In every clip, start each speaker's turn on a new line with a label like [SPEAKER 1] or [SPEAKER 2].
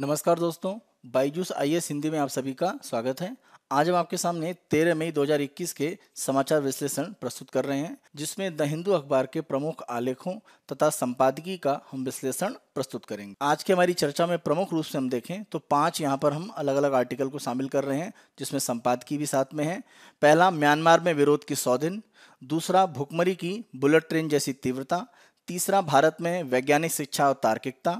[SPEAKER 1] नमस्कार दोस्तों बाईजूस आईएएस हिंदी में आप सभी का स्वागत है आज हम आपके सामने 13 मई 2021 के समाचार विश्लेषण प्रस्तुत कर रहे हैं जिसमें द हिंदू अखबार के प्रमुख आलेखों तथा संपादकीय का हम विश्लेषण प्रस्तुत करेंगे आज के हमारी चर्चा में प्रमुख रूप से हम देखें तो पांच यहां पर हम अलग अलग आर्टिकल को शामिल कर रहे हैं जिसमें संपादकीय भी साथ में है पहला म्यांमार में विरोध की सौ दिन दूसरा भुखमरी की बुलेट ट्रेन जैसी तीव्रता तीसरा भारत में वैज्ञानिक शिक्षा और तार्किकता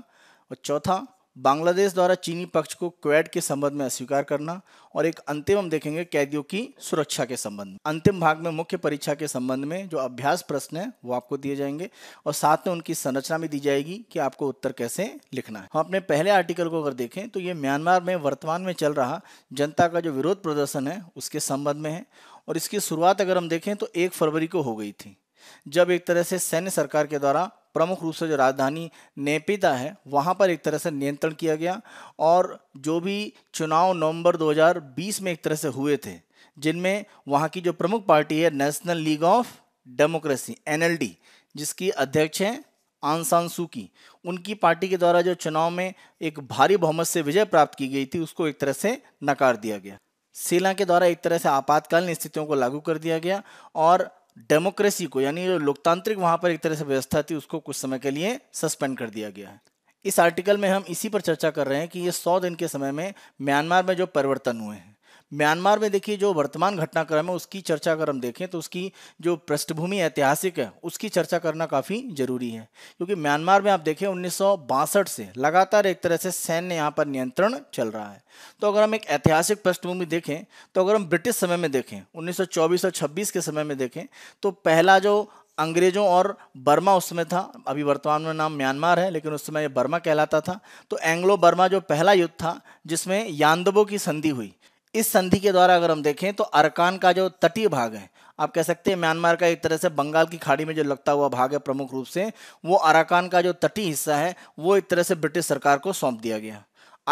[SPEAKER 1] और चौथा बांग्लादेश द्वारा चीनी पक्ष को क्वेड के संबंध में अस्वीकार करना और एक अंतिम हम देखेंगे कैदियों की सुरक्षा के संबंध में अंतिम भाग में मुख्य परीक्षा के संबंध में जो अभ्यास प्रश्न है वो आपको दिए जाएंगे और साथ में उनकी संरचना भी दी जाएगी कि आपको उत्तर कैसे लिखना है हम अपने पहले आर्टिकल को अगर देखें तो ये म्यांमार में वर्तमान में चल रहा जनता का जो विरोध प्रदर्शन है उसके संबंध में है और इसकी शुरुआत अगर हम देखें तो एक फरवरी को हो गई थी जब एक तरह से सैन्य सरकार के द्वारा प्रमुख रूप से जो राजधानी नेपिता है वहाँ पर एक तरह से नियंत्रण किया गया और जो भी चुनाव नवंबर 2020 में एक तरह से हुए थे जिनमें वहाँ की जो प्रमुख पार्टी है नेशनल लीग ऑफ डेमोक्रेसी एन जिसकी अध्यक्ष हैं आंसान सूकी उनकी पार्टी के द्वारा जो चुनाव में एक भारी बहुमत से विजय प्राप्त की गई थी उसको एक तरह से नकार दिया गया सेना के द्वारा एक तरह से आपातकालीन स्थितियों को लागू कर दिया गया और डेमोक्रेसी को यानी लोकतांत्रिक वहां पर एक तरह से व्यवस्था थी उसको कुछ समय के लिए सस्पेंड कर दिया गया है इस आर्टिकल में हम इसी पर चर्चा कर रहे हैं कि ये सौ दिन के समय में म्यांमार में जो परिवर्तन हुए हैं म्यांमार में देखिए जो वर्तमान घटनाक्रम है उसकी चर्चा अगर हम देखें तो उसकी जो पृष्ठभूमि ऐतिहासिक है उसकी चर्चा करना काफ़ी जरूरी है क्योंकि म्यांमार में आप देखें उन्नीस से लगातार एक तरह से सैन्य यहाँ पर नियंत्रण चल रहा है तो अगर हम एक ऐतिहासिक पृष्ठभूमि देखें तो अगर हम ब्रिटिश समय में देखें उन्नीस और छब्बीस के समय में देखें तो पहला जो अंग्रेजों और बर्मा उसमें था अभी वर्तमान में नाम म्यांमार है लेकिन उस समय ये बर्मा कहलाता था तो एंग्लो बर्मा जो पहला युद्ध था जिसमें यादवों की संधि हुई इस संधि के द्वारा अगर हम देखें तो अरकान का जो तटीय भाग है आप कह सकते हैं म्यांमार का एक तरह से बंगाल की खाड़ी में जो लगता हुआ भाग है प्रमुख रूप से वो अराकान का जो तटीय हिस्सा है वो एक तरह से ब्रिटिश सरकार को सौंप दिया गया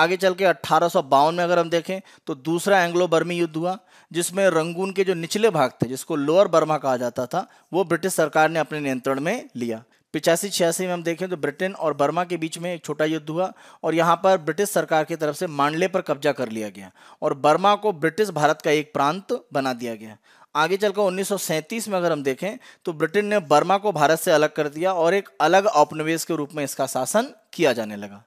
[SPEAKER 1] आगे चल के अट्ठारह में अगर हम देखें तो दूसरा एंग्लो बर्मी युद्ध हुआ जिसमें रंगून के जो निचले भाग थे जिसको लोअर बर्मा कहा जाता था वो ब्रिटिश सरकार ने अपने नियंत्रण में लिया पिचासी छियासी में हम देखें तो ब्रिटेन और बर्मा के बीच में एक छोटा युद्ध हुआ और यहाँ पर ब्रिटिश सरकार की तरफ से मांडले पर कब्जा कर लिया गया और बर्मा को ब्रिटिश भारत का एक प्रांत बना दिया गया आगे चलकर उन्नीस में अगर हम देखें तो ब्रिटेन ने बर्मा को भारत से अलग कर दिया और एक अलग औपनिवेश के रूप में इसका शासन किया जाने लगा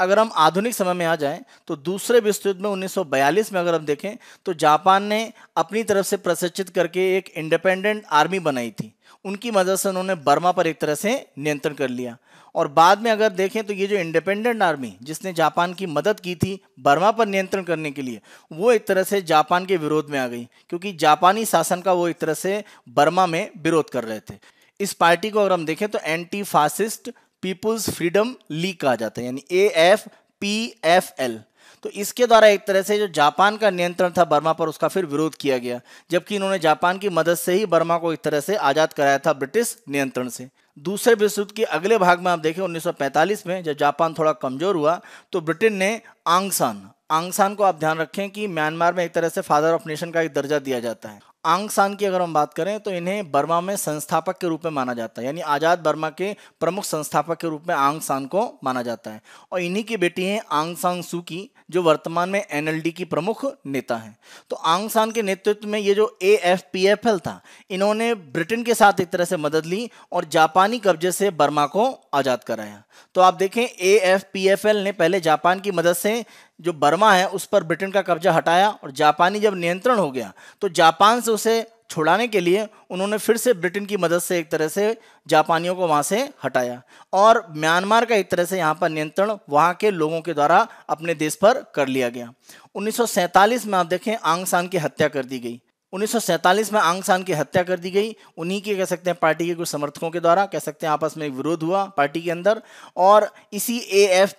[SPEAKER 1] अगर हम आधुनिक समय में आ जाएं तो दूसरे विश्व युद्ध में 1942 में अगर हम देखें तो जापान ने अपनी तरफ से प्रशिक्षित करके एक इंडिपेंडेंट आर्मी बनाई थी उनकी मदद से उन्होंने बर्मा पर एक तरह से नियंत्रण कर लिया और बाद में अगर देखें तो ये जो इंडिपेंडेंट आर्मी जिसने जापान की मदद की थी बर्मा पर नियंत्रण करने के लिए वो एक तरह से जापान के विरोध में आ गई क्योंकि जापानी शासन का वो एक तरह से बर्मा में विरोध कर रहे थे इस पार्टी को अगर हम देखें तो anti fascist people's freedom league कहा जाता है यानी A F P F L तो इसके द्वारा एक तरह से जो जापान का नियंत्रण था बर्मा पर उसका फिर विरोध किया गया जबकि इन्होंने जापान की मदद से ही बर्मा को एक तरह से आज़ाद कराया था ब्रिटिश नियंत्रण से दूसरे विश्व युद्ध के अगले भाग में आप देखें 1945 में जब जापान थोड़ा कमज़ोर हुआ तो ब्रिटेन ने आंगसान आंगसान को आप ध्यान रखें कि म्यांमार में एक तरह से फादर ऑफ नेशन का एक दर्जा दिया जाता है आंग सान की अगर हम बात करें तो इन्हें बर्मा में संस्थापक के रूप में माना जाता है यानी आज़ाद बर्मा के प्रमुख संस्थापक के रूप में आंग सान को माना जाता है और इन्हीं की बेटी हैं आंग सांग सू की जो वर्तमान में एनएलडी की प्रमुख नेता हैं तो आंग सान के नेतृत्व में ये जो A F P F L था इन्होंने ब्रिटेन के साथ एक तरह से मदद ली और जापानी कब्जे से बर्मा को आज़ाद कराया तो आप देखें A F P F L ने पहले जापान की मदद से जो बर्मा है उस पर ब्रिटेन का कब्जा हटाया और जापानी जब नियंत्रण हो गया तो जापान से से उसे छुड़ाने के लिए उन्होंने फिर से ब्रिटेन की मदद से एक तरह से जापानियों को वहाँ से हटाया और म्यांमार का एक तरह से यहाँ पर नियंत्रण वहाँ के लोगों के द्वारा अपने देश पर कर लिया गया 1947 में आप देखें आंग सान की हत्या कर दी गई 1947 में आंग सान की हत्या कर दी गई उन्हीं के कह सकते हैं पार्टी के कुछ समर्थकों के द्वारा कह सकते हैं आपस में एक विरोध हुआ पार्टी के अंदर और इसी ए एफ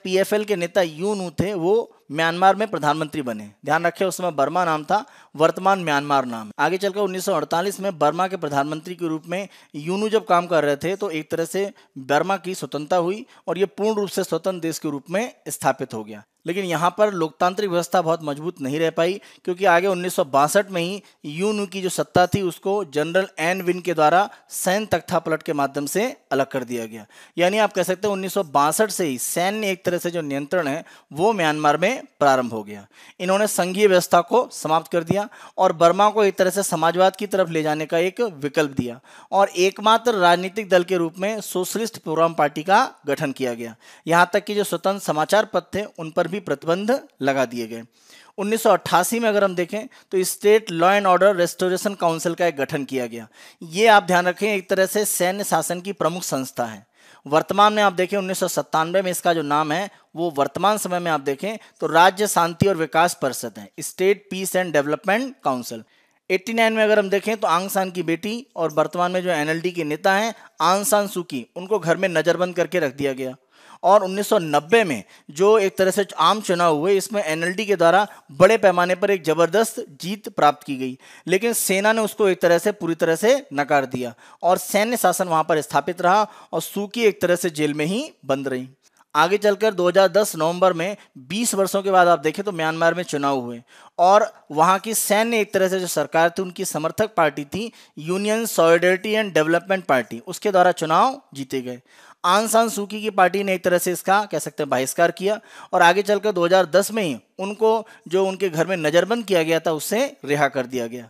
[SPEAKER 1] के नेता यू नू थे वो म्यांमार में प्रधानमंत्री बने ध्यान रखें उस समय बर्मा नाम था वर्तमान म्यांमार नाम आगे चलकर 1948 में बर्मा के प्रधानमंत्री के रूप में यूनू जब काम कर रहे थे तो एक तरह से बर्मा की स्वतंत्रता हुई और ये पूर्ण रूप से स्वतंत्र देश के रूप में स्थापित हो गया लेकिन यहाँ पर लोकतांत्रिक व्यवस्था बहुत मजबूत नहीं रह पाई क्योंकि आगे उन्नीस में ही यूनू की जो सत्ता थी उसको जनरल एन विन के द्वारा सैन्य पलट के माध्यम से अलग कर दिया गया यानी आप कह सकते हैं उन्नीस से ही सैन्य एक तरह से जो नियंत्रण है वो म्यांमार में में प्रारंभ हो गया इन्होंने संघीय व्यवस्था को समाप्त कर दिया और बर्मा को एक तरह से समाजवाद की तरफ ले जाने का एक विकल्प दिया और एकमात्र राजनीतिक दल के रूप में सोशलिस्ट प्रोग्राम पार्टी का गठन किया गया यहाँ तक कि जो स्वतंत्र समाचार पत्र थे उन पर भी प्रतिबंध लगा दिए गए 1988 में अगर हम देखें तो state law and order restoration council का एक गठन किया गया ये आप ध्यान रखें एक तरह से सैन्य शासन की प्रमुख संस्था है वर्तमान में आप देखें उन्नीस में इसका जो नाम है वो वर्तमान समय में आप देखें तो राज्य शांति और विकास परिषद है state peace and development council 89 में अगर हम देखें तो आंग की बेटी और वर्तमान में जो एनएलडी के नेता हैं आंग सुकी उनको घर में नजरबंद करके रख दिया गया और 1990 में जो एक तरह से आम चुनाव हुए इसमें एनएलडी के द्वारा बड़े पैमाने पर एक ज़बरदस्त जीत प्राप्त की गई लेकिन सेना ने उसको एक तरह से पूरी तरह से नकार दिया और सैन्य शासन वहां पर स्थापित रहा और सूकी एक तरह से जेल में ही बंद रही आगे चलकर 2010 नवंबर में 20 वर्षों के बाद आप देखें तो म्यांमार में चुनाव हुए और वहाँ की सैन्य एक तरह से जो सरकार थी उनकी समर्थक पार्टी थी union solidarity and development party उसके द्वारा चुनाव जीते गए आंसान सूकी की पार्टी ने एक तरह से इसका कह सकते हैं बहिष्कार किया और आगे चलकर 2010 में ही उनको जो उनके घर में नज़रबंद किया गया था उससे रिहा कर दिया गया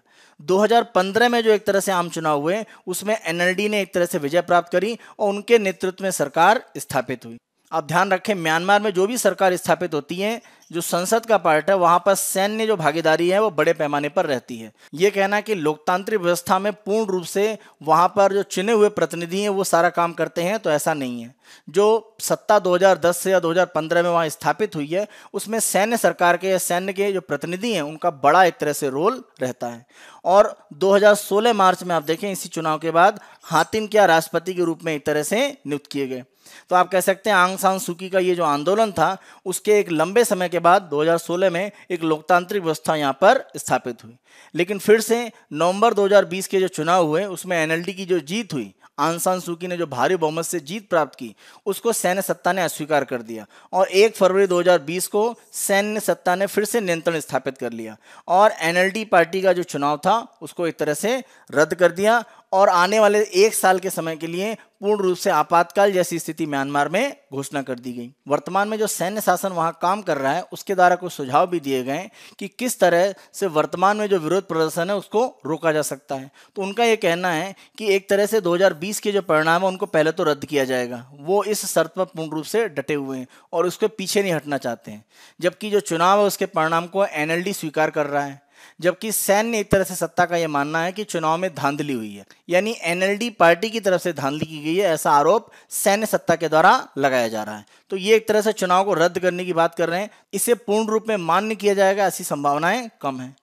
[SPEAKER 1] 2015 में जो एक तरह से आम चुनाव हुए उसमें एनएलडी ने एक तरह से विजय प्राप्त करी और उनके नेतृत्व में सरकार स्थापित हुई आप ध्यान रखें म्यांमार में जो भी सरकार स्थापित होती है जो संसद का पार्ट है वहां पर सैन्य जो भागीदारी है वो बड़े पैमाने पर रहती है ये कहना कि लोकतांत्रिक व्यवस्था में पूर्ण रूप से वहां पर जो चुने हुए प्रतिनिधि हैं वो सारा काम करते हैं तो ऐसा नहीं है जो सत्ता 2010 से या 2015 में वहां स्थापित हुई है उसमें सैन्य सरकार के या सैन्य के जो प्रतिनिधि हैं उनका बड़ा एक तरह से रोल रहता है और 2016 मार्च में आप देखें इसी चुनाव के बाद हातिम क्या राष्ट्रपति के रूप में एक तरह से नियुक्त किए गए तो आप कह सकते हैं आंग सांग सुकी का ये जो आंदोलन था उसके एक लंबे समय के बाद 2016 में एक लोकतांत्रिक व्यवस्था यहाँ पर स्थापित हुई लेकिन फिर से नवंबर 2020 के जो चुनाव हुए उसमें एनएलडी की जो जीत हुई आंसान सुकी ने जो भारी बहुमत से जीत प्राप्त की उसको सैन्य सत्ता ने अस्वीकार कर दिया और 1 फरवरी 2020 को सैन्य सत्ता ने फिर से नियंत्रण स्थापित कर लिया और एनएलडी पार्टी का जो चुनाव था उसको एक तरह से रद्द कर दिया और आने वाले एक साल के समय के लिए पूर्ण रूप से आपातकाल जैसी स्थिति म्यांमार में घोषणा कर दी गई वर्तमान में जो सैन्य शासन वहां काम कर रहा है उसके द्वारा कुछ सुझाव भी दिए गए कि किस तरह से वर्तमान में जो विरोध प्रदर्शन है उसको रोका जा सकता है तो उनका ये कहना है कि एक तरह से 2020 के जो परिणाम है उनको पहले तो रद्द किया जाएगा वो इस शर्त पर पूर्ण रूप से डटे हुए हैं और उसके पीछे नहीं हटना चाहते हैं जबकि जो चुनाव है उसके परिणाम को एनएलडी स्वीकार कर रहा है जबकि सैन ने एक तरह से सत्ता का यह मानना है कि चुनाव में धांधली हुई है यानी एनएलडी पार्टी की तरफ से धांधली की गई है ऐसा आरोप सैन्य सत्ता के द्वारा लगाया जा रहा है तो ये एक तरह से चुनाव को रद्द करने की बात कर रहे हैं इसे पूर्ण रूप में मान्य किया जाएगा ऐसी संभावनाएं कम है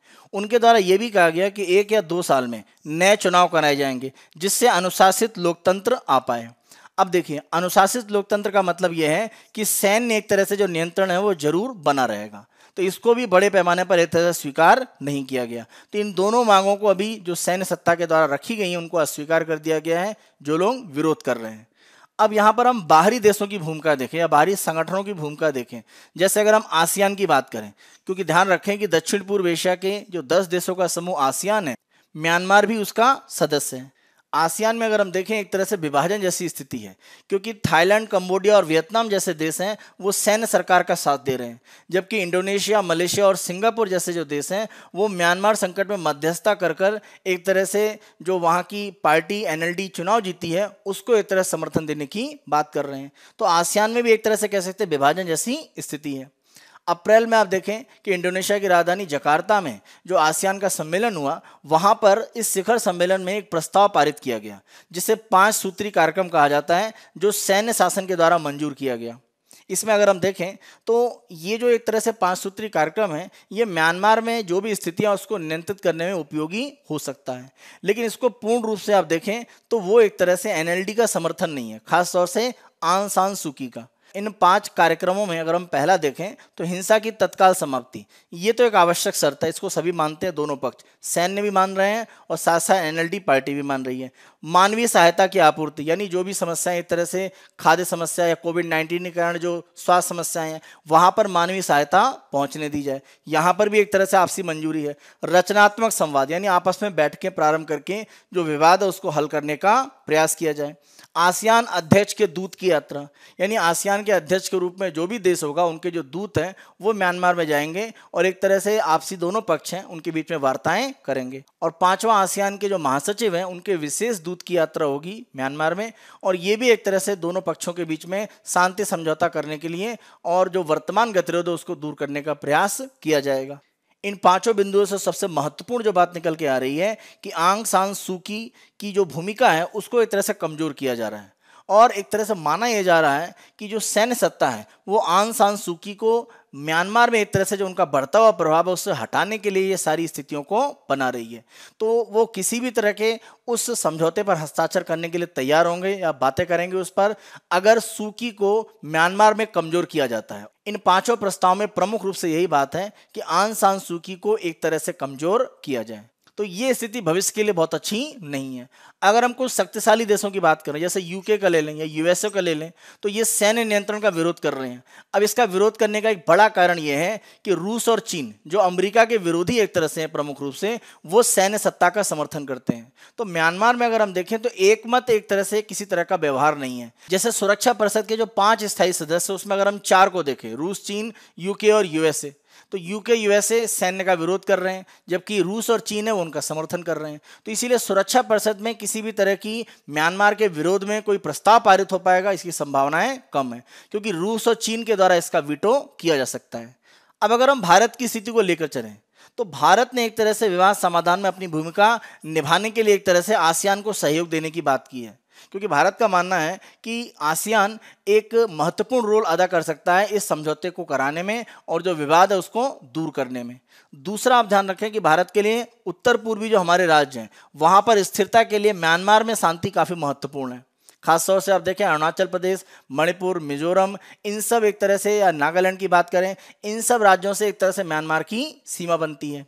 [SPEAKER 1] उनके द्वारा यह भी कहा गया कि एक या दो साल में नए चुनाव कराए जाएंगे जिससे अनुशासित लोकतंत्र आ पाए अब देखिए अनुशासित लोकतंत्र का मतलब यह है कि सैन्य एक तरह से जो नियंत्रण है वो जरूर बना रहेगा तो इसको भी बड़े पैमाने पर एक स्वीकार नहीं किया गया तो इन दोनों मांगों को अभी जो सैन्य सत्ता के द्वारा रखी गई उनको अस्वीकार कर दिया गया है जो लोग विरोध कर रहे हैं अब यहां पर हम बाहरी देशों की भूमिका देखें या बाहरी संगठनों की भूमिका देखें जैसे अगर हम आसियान की बात करें क्योंकि ध्यान रखें कि दक्षिण पूर्व एशिया के जो दस देशों का समूह आसियान है म्यांमार भी उसका सदस्य है आसियान में अगर हम देखें एक तरह से विभाजन जैसी स्थिति है क्योंकि थाईलैंड कंबोडिया और वियतनाम जैसे देश हैं वो सैन्य सरकार का साथ दे रहे हैं जबकि इंडोनेशिया मलेशिया और सिंगापुर जैसे जो देश हैं वो म्यांमार संकट में मध्यस्थता कर कर एक तरह से जो वहाँ की पार्टी एन चुनाव जीती है उसको एक तरह समर्थन देने की बात कर रहे हैं तो आसियान में भी एक तरह से कह सकते हैं विभाजन जैसी स्थिति है अप्रैल में आप देखें कि इंडोनेशिया की राजधानी जकार्ता में जो आसियान का सम्मेलन हुआ वहां पर इस शिखर सम्मेलन में एक प्रस्ताव पारित किया गया जिसे पांच सूत्री कार्यक्रम कहा जाता है जो सैन्य शासन के द्वारा मंजूर किया गया इसमें अगर हम देखें तो ये जो एक तरह से पांच सूत्री कार्यक्रम है ये म्यांमार में जो भी स्थितियां उसको नियंत्रित करने में उपयोगी हो सकता है लेकिन इसको पूर्ण रूप से आप देखें तो वो एक तरह से एनएलडी का समर्थन नहीं है खासतौर से आंसान सुकी का इन पांच कार्यक्रमों में अगर हम पहला देखें तो हिंसा की तत्काल समाप्ति ये तो एक आवश्यक शर्त है इसको सभी मानते हैं दोनों पक्ष सैन्य भी मान रहे हैं और साथ साथ एनएलडी पार्टी भी मान रही है मानवीय सहायता की आपूर्ति यानी जो भी समस्याएं एक तरह से खाद्य समस्या या कोविड नाइन्टीन के कारण जो स्वास्थ्य समस्याएं हैं वहाँ पर मानवीय सहायता पहुँचने दी जाए यहाँ पर भी एक तरह से आपसी मंजूरी है रचनात्मक संवाद यानी आपस में बैठ के प्रारंभ करके जो विवाद है उसको हल करने का प्रयास किया जाए आसियान अध्यक्ष के दूत की यात्रा यानी आसियान के अध्यक्ष के रूप में जो भी देश होगा उनके जो दूत हैं वो म्यांमार में जाएंगे और एक तरह से आपसी दोनों पक्ष हैं उनके बीच में वार्ताएं करेंगे और पांचवा आसियान के जो महासचिव हैं उनके विशेष दूत की यात्रा होगी म्यांमार में और ये भी एक तरह से दोनों पक्षों के बीच में शांति समझौता करने के लिए और जो वर्तमान गतिरोध है उसको दूर करने का प्रयास किया जाएगा इन पांचों बिंदुओं से सबसे महत्वपूर्ण जो बात निकल के आ रही है कि आंग सांग सूकी की जो भूमिका है उसको एक तरह से कमजोर किया जा रहा है और एक तरह से माना यह जा रहा है कि जो सैन्य सत्ता है वो आन सान सूकी को म्यांमार में एक तरह से जो उनका बढ़ता हुआ प्रभाव है उससे हटाने के लिए ये सारी स्थितियों को बना रही है तो वो किसी भी तरह के उस समझौते पर हस्ताक्षर करने के लिए तैयार होंगे या बातें करेंगे उस पर अगर सूकी को म्यांमार में कमजोर किया जाता है इन पांचों प्रस्ताव में प्रमुख रूप से यही बात है कि आन सान सूकी को एक तरह से कमजोर किया जाए तो ये स्थिति भविष्य के लिए बहुत अच्छी नहीं है अगर हम कुछ शक्तिशाली देशों की बात करें जैसे यूके का ले लें या यूएसए का ले लें तो ये सैन्य नियंत्रण का विरोध कर रहे हैं अब इसका विरोध करने का एक बड़ा कारण यह है कि रूस और चीन जो अमेरिका के विरोधी एक तरह से हैं प्रमुख रूप से वो सैन्य सत्ता का समर्थन करते हैं तो म्यांमार में अगर हम देखें तो एक एक तरह से किसी तरह का व्यवहार नहीं है जैसे सुरक्षा परिषद के जो पांच स्थायी सदस्य उसमें अगर हम चार को देखें रूस चीन यूके और यूएसए तो यूके यूएसए सैन्य का विरोध कर रहे हैं जबकि रूस और चीन है वो उनका समर्थन कर रहे हैं तो इसीलिए सुरक्षा परिषद में किसी भी तरह की म्यांमार के विरोध में कोई प्रस्ताव पारित हो पाएगा इसकी संभावनाएं कम है क्योंकि रूस और चीन के द्वारा इसका विटो किया जा सकता है अब अगर हम भारत की स्थिति को लेकर चलें तो भारत ने एक तरह से विवाद समाधान में अपनी भूमिका निभाने के लिए एक तरह से आसियान को सहयोग देने की बात की है क्योंकि भारत का मानना है कि आसियान एक महत्वपूर्ण रोल अदा कर सकता है इस समझौते को कराने में और जो विवाद है उसको दूर करने में दूसरा आप ध्यान रखें कि भारत के लिए उत्तर पूर्वी जो हमारे राज्य हैं वहाँ पर स्थिरता के लिए म्यांमार में शांति काफ़ी महत्वपूर्ण है खासतौर से आप देखें अरुणाचल प्रदेश मणिपुर मिजोरम इन सब एक तरह से या नागालैंड की बात करें इन सब राज्यों से एक तरह से म्यांमार की सीमा बनती है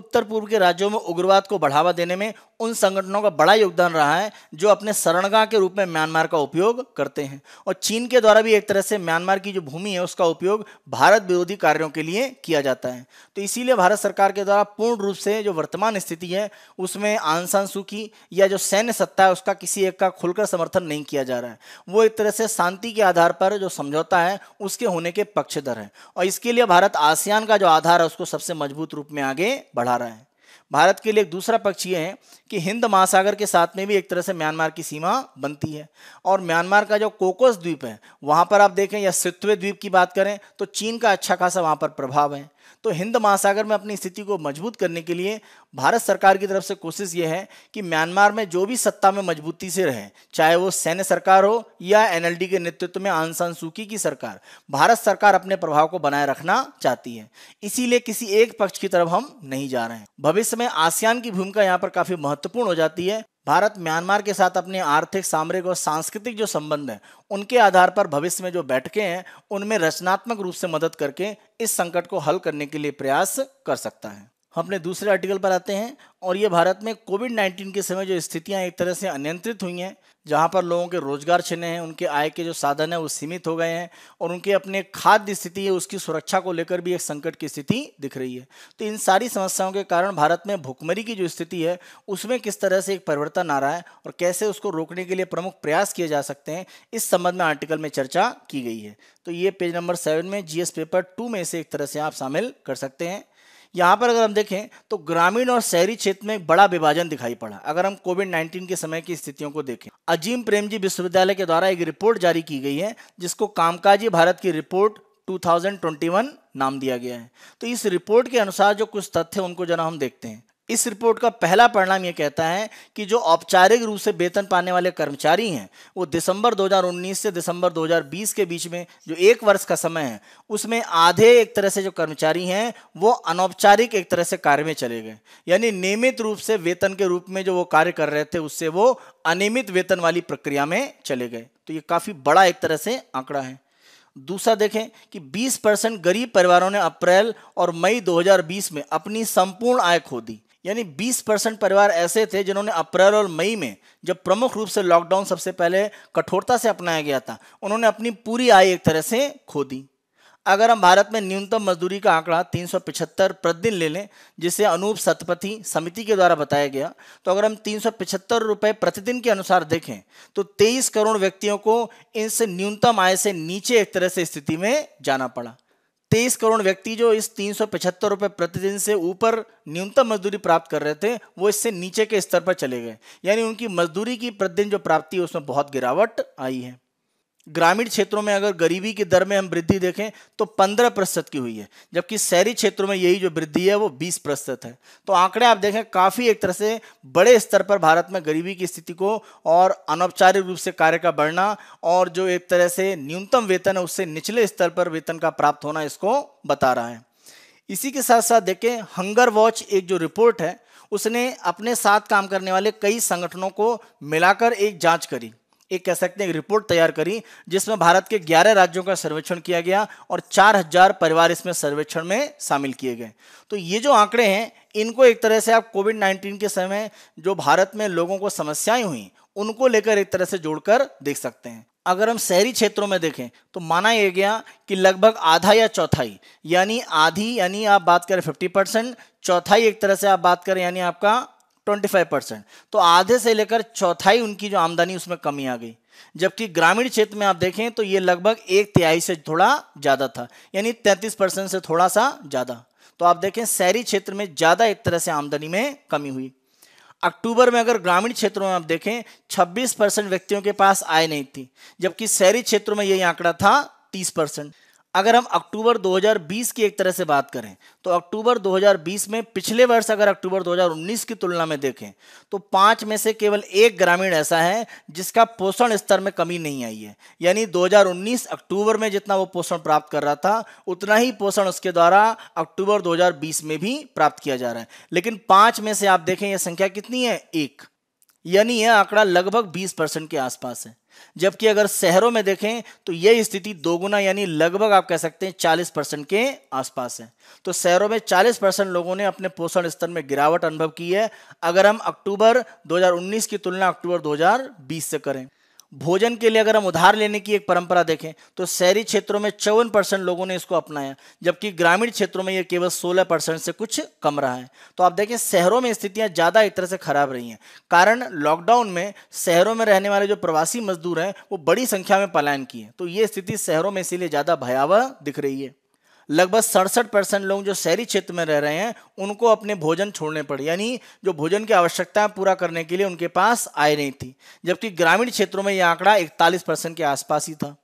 [SPEAKER 1] उत्तर पूर्व के राज्यों में उग्रवाद को बढ़ावा देने में उन संगठनों का बड़ा योगदान रहा है जो अपने शरणगा के रूप में म्यांमार का उपयोग करते हैं और चीन के द्वारा भी एक तरह से म्यांमार की जो भूमि है उसका उपयोग भारत विरोधी कार्यों के लिए किया जाता है तो इसीलिए भारत सरकार के द्वारा पूर्ण रूप से जो वर्तमान स्थिति है उसमें आंसान सुखी या जो सैन्य सत्ता है उसका किसी एक का खुलकर समर्थन नहीं किया जा रहा है वो एक तरह से शांति के आधार पर जो समझौता है उसके होने के पक्षधर है और इसके लिए भारत आसियान का जो आधार है उसको सबसे मजबूत रूप में आगे बढ़ा रहा है भारत के लिए एक दूसरा पक्ष ये है कि हिंद महासागर के साथ में भी एक तरह से म्यांमार की सीमा बनती है और म्यांमार का जो कोकोस द्वीप है वहाँ पर आप देखें या सित्वे द्वीप की बात करें तो चीन का अच्छा खासा वहाँ पर प्रभाव है तो हिंद महासागर में अपनी स्थिति को मजबूत करने के लिए भारत सरकार की तरफ से कोशिश ये है कि म्यांमार में जो भी सत्ता में मजबूती से रहे चाहे वो सैन्य सरकार हो या एनएलडी के नेतृत्व में आंसान सूकी की सरकार भारत सरकार अपने प्रभाव को बनाए रखना चाहती है इसीलिए किसी एक पक्ष की तरफ हम नहीं जा रहे हैं भविष्य में आसियान की भूमिका यहाँ पर काफी महत्वपूर्ण हो जाती है भारत म्यांमार के साथ अपने आर्थिक सामरिक और सांस्कृतिक जो संबंध हैं उनके आधार पर भविष्य में जो बैठकें हैं उनमें रचनात्मक रूप से मदद करके इस संकट को हल करने के लिए प्रयास कर सकता है हम अपने दूसरे आर्टिकल पर आते हैं और ये भारत में कोविड 19 के समय जो स्थितियां एक तरह से अनियंत्रित हुई हैं जहां पर लोगों के रोजगार छिने हैं उनके आय के जो साधन हैं वो सीमित हो गए हैं और उनके अपने खाद्य स्थिति है उसकी सुरक्षा को लेकर भी एक संकट की स्थिति दिख रही है तो इन सारी समस्याओं के कारण भारत में भुखमरी की जो स्थिति है उसमें किस तरह से एक परिवर्तन आ रहा है और कैसे उसको रोकने के लिए प्रमुख प्रयास किए जा सकते हैं इस संबंध में आर्टिकल में चर्चा की गई है तो ये पेज नंबर सेवन में जी पेपर टू में से एक तरह से आप शामिल कर सकते हैं यहाँ पर अगर हम देखें तो ग्रामीण और शहरी क्षेत्र में बड़ा विभाजन दिखाई पड़ा अगर हम कोविड 19 के समय की स्थितियों को देखें अजीम प्रेमजी विश्वविद्यालय के द्वारा एक रिपोर्ट जारी की गई है जिसको कामकाजी भारत की रिपोर्ट 2021 नाम दिया गया है तो इस रिपोर्ट के अनुसार जो कुछ तथ्य उनको जरा हम देखते हैं इस रिपोर्ट का पहला परिणाम यह कहता है कि जो औपचारिक रूप से वेतन पाने वाले कर्मचारी हैं वो दिसंबर 2019 से दिसंबर 2020 के बीच में जो एक वर्ष का समय है उसमें आधे एक तरह से जो कर्मचारी हैं वो अनौपचारिक एक तरह से कार्य में चले गए यानी नियमित रूप से वेतन के रूप में जो वो कार्य कर रहे थे उससे वो अनियमित वेतन वाली प्रक्रिया में चले गए तो ये काफ़ी बड़ा एक तरह से आंकड़ा है दूसरा देखें कि 20 परसेंट गरीब परिवारों ने अप्रैल और मई 2020 में अपनी संपूर्ण आय खो दी यानी 20 परसेंट परिवार ऐसे थे जिन्होंने अप्रैल और मई में जब प्रमुख रूप से लॉकडाउन सबसे पहले कठोरता से अपनाया गया था उन्होंने अपनी पूरी आय एक तरह से खो दी अगर हम भारत में न्यूनतम मजदूरी का आंकड़ा तीन सौ पिछहत्तर प्रतिदिन ले लें जिसे अनूप सतपथी समिति के द्वारा बताया गया तो अगर हम तीन सौ पिछहत्तर रुपये प्रतिदिन के अनुसार देखें तो तेईस करोड़ व्यक्तियों को इस न्यूनतम आय से नीचे एक तरह से स्थिति में जाना पड़ा तेईस करोड़ व्यक्ति जो इस तीन सौ पचहत्तर रुपये प्रतिदिन से ऊपर न्यूनतम मजदूरी प्राप्त कर रहे थे वो इससे नीचे के स्तर पर चले गए यानी उनकी मजदूरी की प्रतिदिन जो प्राप्ति है उसमें बहुत गिरावट आई है ग्रामीण क्षेत्रों में अगर गरीबी की दर में हम वृद्धि देखें तो 15 प्रतिशत की हुई है जबकि शहरी क्षेत्रों में यही जो वृद्धि है वो 20 प्रतिशत है तो आंकड़े आप देखें काफ़ी एक तरह से बड़े स्तर पर भारत में गरीबी की स्थिति को और अनौपचारिक रूप से कार्य का बढ़ना और जो एक तरह से न्यूनतम वेतन है उससे निचले स्तर पर वेतन का प्राप्त होना इसको बता रहा है इसी के साथ साथ देखें हंगर वॉच एक जो रिपोर्ट है उसने अपने साथ काम करने वाले कई संगठनों को मिलाकर एक जांच करी एक कह सकते हैं रिपोर्ट तैयार करी जिसमें भारत के 11 राज्यों का सर्वेक्षण किया गया और 4000 परिवार इसमें सर्वेक्षण में शामिल किए गए तो ये जो आंकड़े हैं इनको एक तरह से आप कोविड 19 के समय जो भारत में लोगों को समस्याएं हुई उनको लेकर एक तरह से जोड़कर देख सकते हैं अगर हम शहरी क्षेत्रों में देखें तो माना यह गया कि लगभग आधा या चौथाई यानी आधी यानी आप बात करें 50 परसेंट चौथाई एक तरह से आप बात करें यानी आपका 25 परसेंट तो आधे से लेकर चौथाई उनकी जो आमदनी उसमें कमी आ गई जबकि ग्रामीण क्षेत्र में आप देखें तो ये लगभग एक तिहाई से थोड़ा ज़्यादा था यानी 33 परसेंट से थोड़ा सा ज़्यादा तो आप देखें शहरी क्षेत्र में ज़्यादा एक तरह से आमदनी में कमी हुई अक्टूबर में अगर ग्रामीण क्षेत्रों में आप देखें छब्बीस परसेंट व्यक्तियों के पास आय नहीं थी जबकि शहरी क्षेत्रों में यही आंकड़ा था तीस परसेंट अगर हम अक्टूबर 2020 की एक तरह से बात करें तो अक्टूबर 2020 में पिछले वर्ष अगर अक्टूबर 2019 की तुलना में देखें तो पांच में से केवल एक ग्रामीण ऐसा है जिसका पोषण स्तर में कमी नहीं आई है यानी 2019 अक्टूबर में जितना वो पोषण प्राप्त कर रहा था उतना ही पोषण उसके द्वारा अक्टूबर दो में भी प्राप्त किया जा रहा है लेकिन पांच में से आप देखें यह संख्या कितनी है एक यानी यह आंकड़ा लगभग बीस के आसपास है जबकि अगर शहरों में देखें तो यह स्थिति दोगुना यानी लगभग आप कह सकते हैं चालीस परसेंट के आसपास है तो शहरों में चालीस परसेंट लोगों ने अपने पोषण स्तर में गिरावट अनुभव की है अगर हम अक्टूबर 2019 की तुलना अक्टूबर 2020 से करें भोजन के लिए अगर हम उधार लेने की एक परंपरा देखें तो शहरी क्षेत्रों में चौवन परसेंट लोगों ने इसको अपनाया जबकि ग्रामीण क्षेत्रों में यह केवल सोलह परसेंट से कुछ कम रहा है तो आप देखें शहरों में स्थितियां ज़्यादा एक तरह से खराब रही हैं कारण लॉकडाउन में शहरों में रहने वाले जो प्रवासी मजदूर हैं वो बड़ी संख्या में पलायन किए तो ये स्थिति शहरों में इसीलिए ज़्यादा भयावह दिख रही है लगभग सड़सठ परसेंट लोग जो शहरी क्षेत्र में रह रहे हैं उनको अपने भोजन छोड़ने पड़े यानी जो भोजन की आवश्यकताएं पूरा करने के लिए उनके पास आय नहीं थी जबकि ग्रामीण क्षेत्रों में यह आंकड़ा इकतालीस परसेंट के आसपास ही था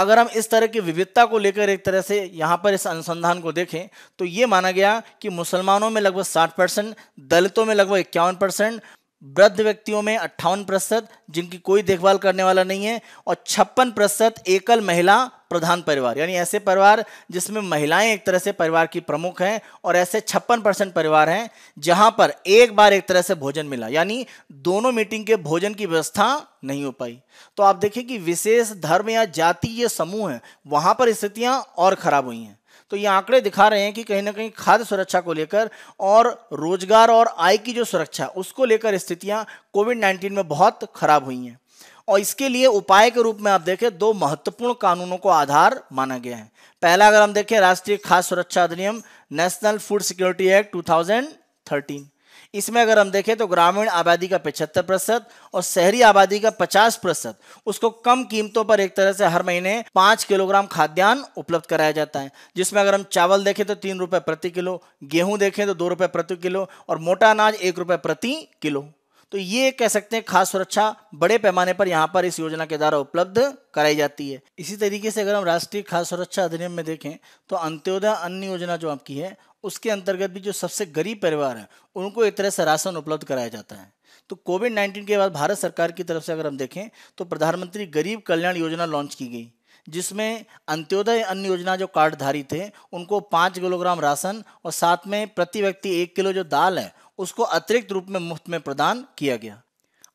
[SPEAKER 1] अगर हम इस तरह की विविधता को लेकर एक तरह से यहाँ पर इस अनुसंधान को देखें तो ये माना गया कि मुसलमानों में लगभग 60 परसेंट दलितों में लगभग इक्यावन परसेंट वृद्ध व्यक्तियों में अट्ठावन प्रतिशत जिनकी कोई देखभाल करने वाला नहीं है और छप्पन प्रतिशत एकल महिला प्रधान परिवार यानी ऐसे परिवार जिसमें महिलाएं एक तरह से परिवार की प्रमुख हैं और ऐसे छप्पन परसेंट परिवार हैं जहां पर एक बार एक तरह से भोजन मिला यानी दोनों मीटिंग के भोजन की व्यवस्था नहीं हो पाई तो आप देखें कि विशेष धर्म या जाति ये समूह है वहां पर स्थितियां और खराब हुई हैं तो ये आंकड़े दिखा रहे हैं कि कहीं ना कहीं खाद्य सुरक्षा को लेकर और रोजगार और आय की जो सुरक्षा उसको लेकर स्थितियां कोविड नाइन्टीन में बहुत खराब हुई हैं और इसके लिए उपाय के रूप में आप देखें दो महत्वपूर्ण कानूनों को आधार माना गया है पहला अगर हम देखें राष्ट्रीय खाद्य सुरक्षा अधिनियम national food security act thirteen इसमें अगर हम देखें तो ग्रामीण आबादी का पिछहत्तर प्रतिशत और शहरी आबादी का पचास प्रतिशत उसको कम कीमतों पर एक तरह से हर महीने पाँच किलोग्राम खाद्यान्न उपलब्ध कराया जाता है जिसमें अगर हम चावल देखें तो तीन रुपये प्रति किलो गेहूँ देखें तो दो रुपये प्रति किलो और मोटा अनाज एक रुपये प्रति किलो तो ये कह सकते हैं खास सुरक्षा बड़े पैमाने पर यहाँ पर इस योजना के द्वारा उपलब्ध कराई जाती है इसी तरीके से अगर हम राष्ट्रीय खाद्य सुरक्षा अधिनियम में देखें तो अंत्योदय अन्न योजना जो आपकी है उसके अंतर्गत भी जो सबसे गरीब परिवार हैं उनको एक तरह से राशन उपलब्ध कराया जाता है तो कोविड नाइन्टीन के बाद भारत सरकार की तरफ से अगर हम देखें तो प्रधानमंत्री गरीब कल्याण योजना लॉन्च की गई जिसमें अंत्योदय अन्न योजना जो कार्डधारी थे उनको पाँच किलोग्राम राशन और साथ में प्रति व्यक्ति एक किलो जो दाल है उसको अतिरिक्त रूप में मुफ्त में प्रदान किया गया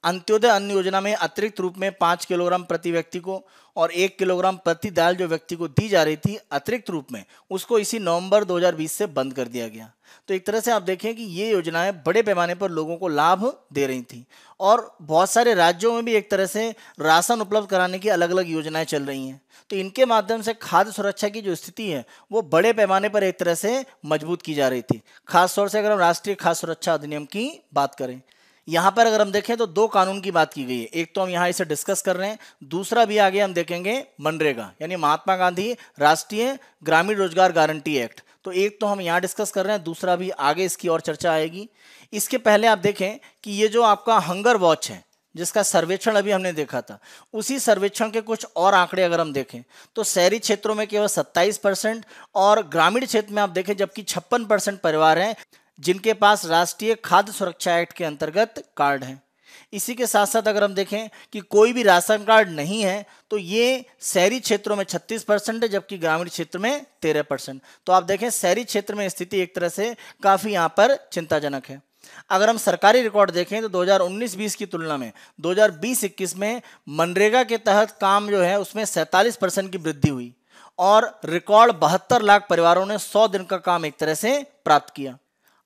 [SPEAKER 1] अंत्योदय अन्न योजना में अतिरिक्त रूप में पाँच किलोग्राम प्रति व्यक्ति को और एक किलोग्राम प्रति दाल जो व्यक्ति को दी जा रही थी अतिरिक्त रूप में उसको इसी नवंबर 2020 से बंद कर दिया गया तो एक तरह से आप देखें कि ये योजनाएं बड़े पैमाने पर लोगों को लाभ दे रही थी और बहुत सारे राज्यों में भी एक तरह से राशन उपलब्ध कराने की अलग अलग योजनाएं चल रही हैं तो इनके माध्यम से खाद्य सुरक्षा की जो स्थिति है वो बड़े पैमाने पर एक तरह से मजबूत की जा रही थी खासतौर से अगर हम राष्ट्रीय खाद्य सुरक्षा अधिनियम की बात करें यहां पर अगर हम देखें तो दो कानून की बात की गई है एक तो हम यहां इसे डिस्कस कर रहे हैं दूसरा भी आगे हम देखेंगे मनरेगा यानी महात्मा गांधी राष्ट्रीय ग्रामीण रोजगार गारंटी एक्ट तो एक तो हम यहाँ डिस्कस कर रहे हैं दूसरा भी आगे इसकी और चर्चा आएगी इसके पहले आप देखें कि ये जो आपका हंगर वॉच है जिसका सर्वेक्षण अभी हमने देखा था उसी सर्वेक्षण के कुछ और आंकड़े अगर हम देखें तो शहरी क्षेत्रों में केवल 27 परसेंट और ग्रामीण क्षेत्र में आप देखें जबकि छप्पन परसेंट परिवार हैं जिनके पास राष्ट्रीय खाद्य सुरक्षा एक्ट के अंतर्गत कार्ड हैं इसी के साथ साथ अगर हम देखें कि कोई भी राशन कार्ड नहीं है तो ये शहरी क्षेत्रों में 36 परसेंट है जबकि ग्रामीण क्षेत्र में 13 परसेंट तो आप देखें शहरी क्षेत्र में स्थिति एक तरह से काफ़ी यहाँ पर चिंताजनक है अगर हम सरकारी रिकॉर्ड देखें तो 2019-20 की तुलना में 2020-21 में मनरेगा के तहत काम जो है उसमें सैंतालीस परसेंट की वृद्धि हुई और रिकॉर्ड बहत्तर लाख परिवारों ने सौ दिन का काम एक तरह से प्राप्त किया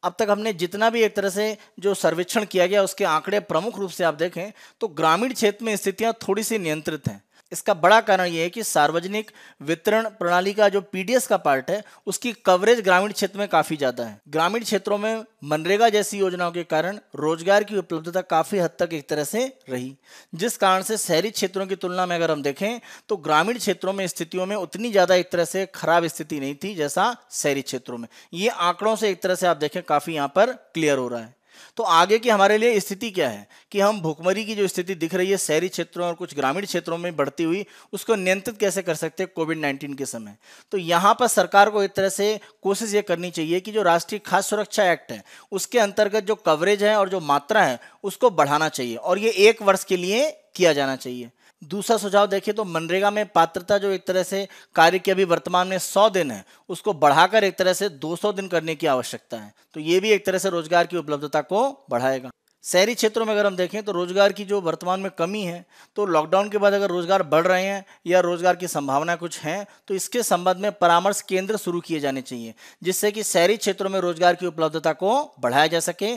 [SPEAKER 1] अब तक हमने जितना भी एक तरह से जो सर्वेक्षण किया गया उसके आंकड़े प्रमुख रूप से आप देखें तो ग्रामीण क्षेत्र में स्थितियाँ थोड़ी सी नियंत्रित हैं इसका बड़ा कारण यह है कि सार्वजनिक वितरण प्रणाली का जो पीडीएस का पार्ट है उसकी कवरेज ग्रामीण क्षेत्र में काफी ज्यादा है ग्रामीण क्षेत्रों में मनरेगा जैसी योजनाओं के कारण रोजगार की उपलब्धता काफी हद तक एक तरह से रही जिस कारण से शहरी क्षेत्रों की तुलना में अगर हम देखें तो ग्रामीण क्षेत्रों में स्थितियों में उतनी ज्यादा एक तरह से खराब स्थिति नहीं थी जैसा शहरी क्षेत्रों में ये आंकड़ों से एक तरह से आप देखें काफी यहाँ पर क्लियर हो रहा है तो आगे की हमारे लिए स्थिति क्या है कि हम भुखमरी की जो स्थिति दिख रही है शहरी क्षेत्रों और कुछ ग्रामीण क्षेत्रों में बढ़ती हुई उसको नियंत्रित कैसे कर सकते हैं कोविड नाइन्टीन के समय तो यहाँ पर सरकार को एक तरह से कोशिश ये करनी चाहिए कि जो राष्ट्रीय खाद्य सुरक्षा एक्ट है उसके अंतर्गत जो कवरेज है और जो मात्रा है उसको बढ़ाना चाहिए और ये एक वर्ष के लिए किया जाना चाहिए दूसरा सुझाव देखिए तो मनरेगा में पात्रता जो एक तरह से कार्य की अभी वर्तमान में सौ दिन है उसको बढ़ाकर एक तरह से 200 दिन करने की आवश्यकता है तो ये भी एक तरह से रोजगार की उपलब्धता को बढ़ाएगा शहरी क्षेत्रों में अगर हम देखें तो रोज़गार की जो वर्तमान में कमी है तो लॉकडाउन के बाद अगर रोज़गार बढ़ रहे हैं या रोज़गार की संभावना कुछ हैं तो इसके संबंध में परामर्श केंद्र शुरू किए जाने चाहिए जिससे कि शहरी क्षेत्रों में रोज़गार की उपलब्धता को बढ़ाया जा सके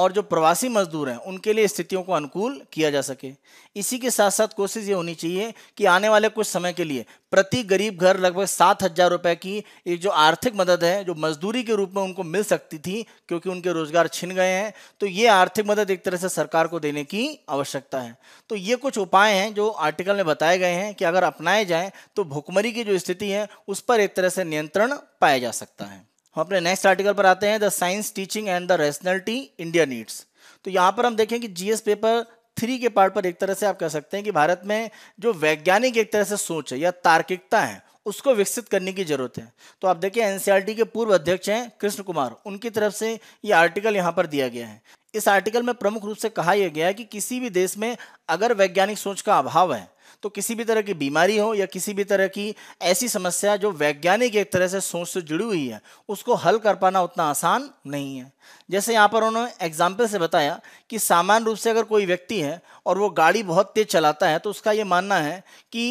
[SPEAKER 1] और जो प्रवासी मजदूर हैं उनके लिए स्थितियों को अनुकूल किया जा सके इसी के साथ साथ कोशिश ये होनी चाहिए कि आने वाले कुछ समय के लिए प्रति गरीब घर लगभग सात हज़ार रुपये की एक जो आर्थिक मदद है जो मजदूरी के रूप में उनको मिल सकती थी क्योंकि उनके रोज़गार छिन गए हैं तो ये आर्थिक मदद मदद एक तरह से सरकार को देने की आवश्यकता है तो ये कुछ उपाय हैं जो आर्टिकल में बताए गए हैं कि अगर अपनाए जाएं तो भुखमरी की जो स्थिति है उस पर एक तरह से नियंत्रण पाया जा सकता है हम अपने नेक्स्ट आर्टिकल पर आते हैं the science teaching and the rationality India needs तो यहाँ पर हम देखें कि जीएस पेपर थ्री के पार्ट पर एक तरह से आप कह सकते हैं कि भारत में जो वैज्ञानिक एक तरह से सोच है या तार्किकता है उसको विकसित करने की ज़रूरत है तो आप देखिए एनसीईआरटी e के पूर्व अध्यक्ष हैं कृष्ण कुमार उनकी तरफ से ये आर्टिकल यहाँ पर दिया गया है इस आर्टिकल में प्रमुख रूप से कहा यह गया है कि किसी भी देश में अगर वैज्ञानिक सोच का अभाव है तो किसी भी तरह की बीमारी हो या किसी भी तरह की ऐसी समस्या जो वैज्ञानिक एक तरह से सोच से जुड़ी हुई है उसको हल कर पाना उतना आसान नहीं है जैसे यहाँ पर उन्होंने एग्जाम्पल से बताया कि सामान्य रूप से अगर कोई व्यक्ति है और वो गाड़ी बहुत तेज़ चलाता है तो उसका ये मानना है कि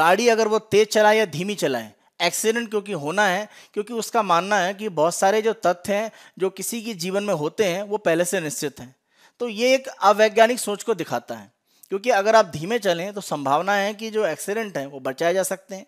[SPEAKER 1] गाड़ी अगर वो तेज़ चलाए या धीमी चलाए एक्सीडेंट क्योंकि होना है क्योंकि उसका मानना है कि बहुत सारे जो तथ्य हैं जो किसी के जीवन में होते हैं वो पहले से निश्चित हैं तो ये एक अवैज्ञानिक सोच को दिखाता है क्योंकि अगर आप धीमे चलें तो संभावना है कि जो एक्सीडेंट हैं वो बचाए जा सकते हैं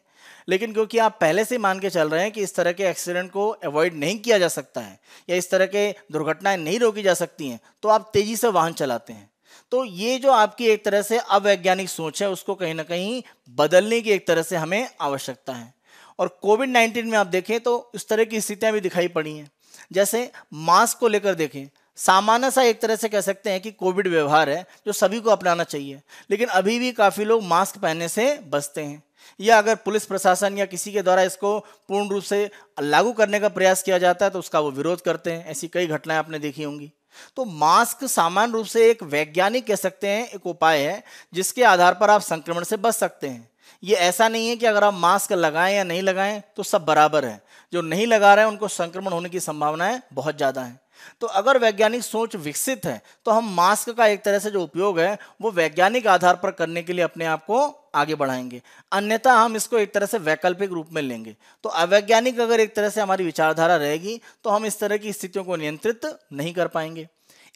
[SPEAKER 1] लेकिन क्योंकि आप पहले से मान के चल रहे हैं कि इस तरह के एक्सीडेंट को अवॉइड नहीं किया जा सकता है या इस तरह के दुर्घटनाएं नहीं रोकी जा सकती हैं तो आप तेज़ी से वाहन चलाते हैं तो ये जो आपकी एक तरह से अवैज्ञानिक सोच है उसको कहीं ना कहीं बदलने की एक तरह से हमें आवश्यकता है और कोविड नाइन्टीन में आप देखें तो इस तरह की स्थितियाँ भी दिखाई पड़ी हैं जैसे मास्क को लेकर देखें सामान्य सा एक तरह से कह सकते हैं कि कोविड व्यवहार है जो सभी को अपनाना चाहिए लेकिन अभी भी काफ़ी लोग मास्क पहनने से बचते हैं या अगर पुलिस प्रशासन या किसी के द्वारा इसको पूर्ण रूप से लागू करने का प्रयास किया जाता है तो उसका वो विरोध करते हैं ऐसी कई घटनाएं आपने देखी होंगी तो मास्क सामान्य रूप से एक वैज्ञानिक कह सकते हैं एक उपाय है जिसके आधार पर आप संक्रमण से बच सकते हैं ये ऐसा नहीं है कि अगर आप मास्क लगाएं या नहीं लगाएं तो सब बराबर है जो नहीं लगा रहे हैं उनको संक्रमण होने की संभावनाएं बहुत ज़्यादा हैं तो अगर वैज्ञानिक सोच विकसित है तो हम मास्क का एक तरह से जो उपयोग है वो वैज्ञानिक आधार पर करने के लिए अपने आप को आगे बढ़ाएंगे अन्यथा हम इसको एक तरह से वैकल्पिक रूप में लेंगे तो अवैज्ञानिक अगर एक तरह से हमारी विचारधारा रहेगी तो हम इस तरह की स्थितियों को नियंत्रित नहीं कर पाएंगे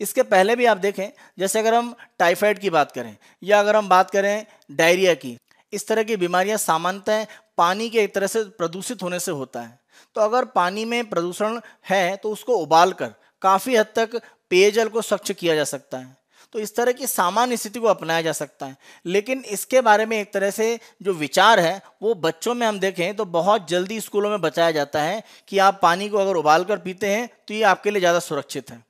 [SPEAKER 1] इसके पहले भी आप देखें जैसे अगर हम टाइफाइड की बात करें या अगर हम बात करें डायरिया की इस तरह की बीमारियां सामान्यतः पानी के एक तरह से प्रदूषित होने से होता है तो अगर पानी में प्रदूषण है तो उसको उबाल कर काफ़ी हद तक पेयजल को स्वच्छ किया जा सकता है तो इस तरह की सामान्य स्थिति को अपनाया जा सकता है लेकिन इसके बारे में एक तरह से जो विचार है वो बच्चों में हम देखें तो बहुत जल्दी स्कूलों में बचाया जाता है कि आप पानी को अगर उबाल कर पीते हैं तो ये आपके लिए ज़्यादा सुरक्षित है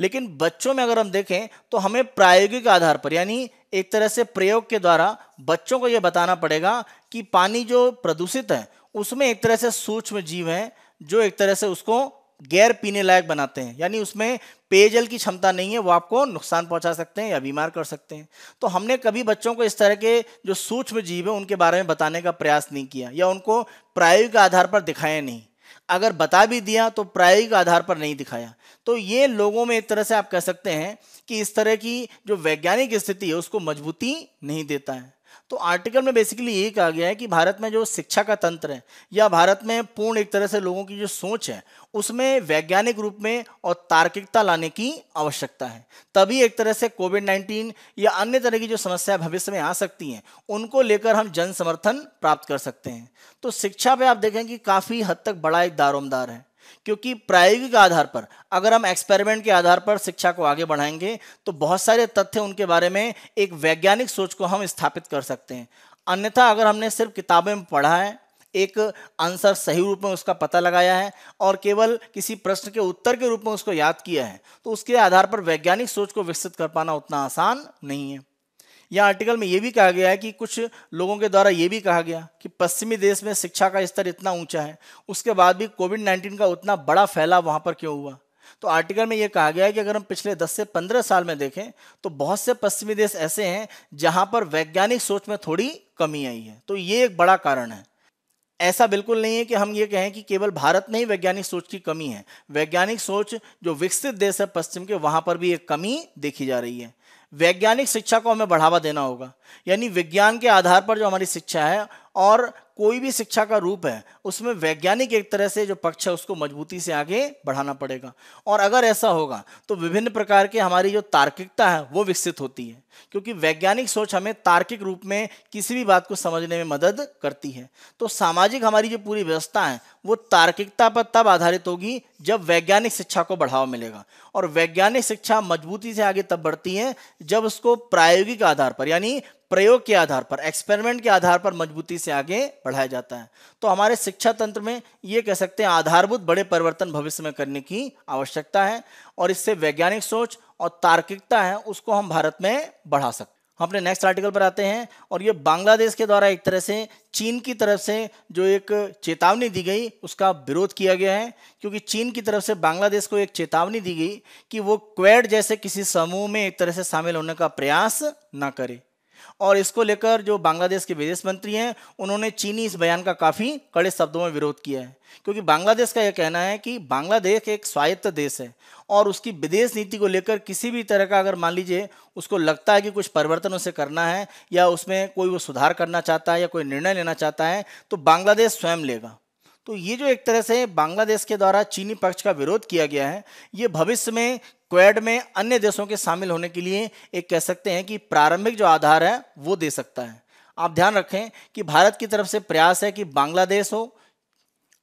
[SPEAKER 1] लेकिन बच्चों में अगर हम देखें तो हमें प्रायोगिक आधार पर यानी एक तरह से प्रयोग के द्वारा बच्चों को ये बताना पड़ेगा कि पानी जो प्रदूषित है उसमें एक तरह से सूक्ष्म जीव हैं जो एक तरह से उसको गैर पीने लायक बनाते हैं यानी उसमें पेयजल की क्षमता नहीं है वो आपको नुकसान पहुंचा सकते हैं या बीमार कर सकते हैं तो हमने कभी बच्चों को इस तरह के जो सूक्ष्म जीव है उनके बारे में बताने का प्रयास नहीं किया या उनको प्रायोगिक आधार पर दिखाया नहीं अगर बता भी दिया तो प्रायोगिक आधार पर नहीं दिखाया तो ये लोगों में एक तरह से आप कह सकते हैं कि इस तरह की जो वैज्ञानिक स्थिति है उसको मजबूती नहीं देता है तो आर्टिकल में बेसिकली ये कहा गया है कि भारत में जो शिक्षा का तंत्र है या भारत में पूर्ण एक तरह से लोगों की जो सोच है उसमें वैज्ञानिक रूप में और तार्किकता लाने की आवश्यकता है तभी एक तरह से कोविड नाइन्टीन या अन्य तरह की जो समस्याएं भविष्य में आ सकती हैं उनको लेकर हम जन समर्थन प्राप्त कर सकते हैं तो शिक्षा पे आप देखें कि काफ़ी हद तक बड़ा एक दारोमदार है क्योंकि प्रायोगिक आधार पर अगर हम एक्सपेरिमेंट के आधार पर शिक्षा को आगे बढ़ाएंगे तो बहुत सारे तथ्य उनके बारे में एक वैज्ञानिक सोच को हम स्थापित कर सकते हैं अन्यथा अगर हमने सिर्फ किताबें में पढ़ा है एक आंसर सही रूप में उसका पता लगाया है और केवल किसी प्रश्न के उत्तर के रूप में उसको याद किया है तो उसके आधार पर वैज्ञानिक सोच को विकसित कर पाना उतना आसान नहीं है यह आर्टिकल में यह भी कहा गया है कि कुछ लोगों के द्वारा ये भी कहा गया कि पश्चिमी देश में शिक्षा का स्तर इतना ऊंचा है उसके बाद भी कोविड नाइन्टीन का उतना बड़ा फैलाव वहाँ पर क्यों हुआ तो आर्टिकल में यह कहा गया है कि अगर हम पिछले 10 से 15 साल में देखें तो बहुत से पश्चिमी देश ऐसे हैं जहां पर वैज्ञानिक सोच में थोड़ी कमी आई है तो ये एक बड़ा कारण है ऐसा बिल्कुल नहीं है कि हम ये कहें कि केवल भारत में ही वैज्ञानिक सोच की कमी है वैज्ञानिक सोच जो विकसित देश है पश्चिम के वहां पर भी एक कमी देखी जा रही है वैज्ञानिक शिक्षा को हमें बढ़ावा देना होगा यानी विज्ञान के आधार पर जो हमारी शिक्षा है और कोई भी शिक्षा का रूप है उसमें वैज्ञानिक एक तरह से जो पक्ष है उसको मजबूती से आगे बढ़ाना पड़ेगा और अगर ऐसा होगा तो विभिन्न प्रकार के हमारी जो तार्किकता है वो विकसित होती है क्योंकि वैज्ञानिक सोच हमें तार्किक रूप में किसी भी बात को समझने में मदद करती है तो सामाजिक हमारी जो पूरी व्यवस्था है वो तार्किकता पर तब आधारित होगी जब वैज्ञानिक शिक्षा को बढ़ावा मिलेगा और वैज्ञानिक शिक्षा मजबूती से आगे तब बढ़ती है जब उसको प्रायोगिक आधार पर यानी प्रयोग के आधार पर एक्सपेरिमेंट के आधार पर मजबूती से आगे बढ़ाया जाता है तो हमारे शिक्षा तंत्र में ये कह सकते हैं आधारभूत बड़े परिवर्तन भविष्य में करने की आवश्यकता है और इससे वैज्ञानिक सोच और तार्किकता है उसको हम भारत में बढ़ा सकते हम अपने नेक्स्ट आर्टिकल पर आते हैं और ये बांग्लादेश के द्वारा एक तरह से चीन की तरफ से जो एक चेतावनी दी गई उसका विरोध किया गया है क्योंकि चीन की तरफ से बांग्लादेश को एक चेतावनी दी गई कि वो क्वेड जैसे किसी समूह में एक तरह से शामिल होने का प्रयास ना करे और इसको लेकर जो बांग्लादेश के विदेश मंत्री हैं उन्होंने चीनी इस बयान का काफ़ी कड़े शब्दों में विरोध किया है क्योंकि बांग्लादेश का यह कहना है कि बांग्लादेश एक स्वायत्त देश है और उसकी विदेश नीति को लेकर किसी भी तरह का अगर मान लीजिए उसको लगता है कि कुछ परिवर्तन उसे करना है या उसमें कोई वो सुधार करना चाहता है या कोई निर्णय लेना चाहता है तो बांग्लादेश स्वयं लेगा तो ये जो एक तरह से बांग्लादेश के द्वारा चीनी पक्ष का विरोध किया गया है ये भविष्य में क्वेड में अन्य देशों के शामिल होने के लिए एक कह सकते हैं कि प्रारंभिक जो आधार है वो दे सकता है आप ध्यान रखें कि भारत की तरफ से प्रयास है कि बांग्लादेश हो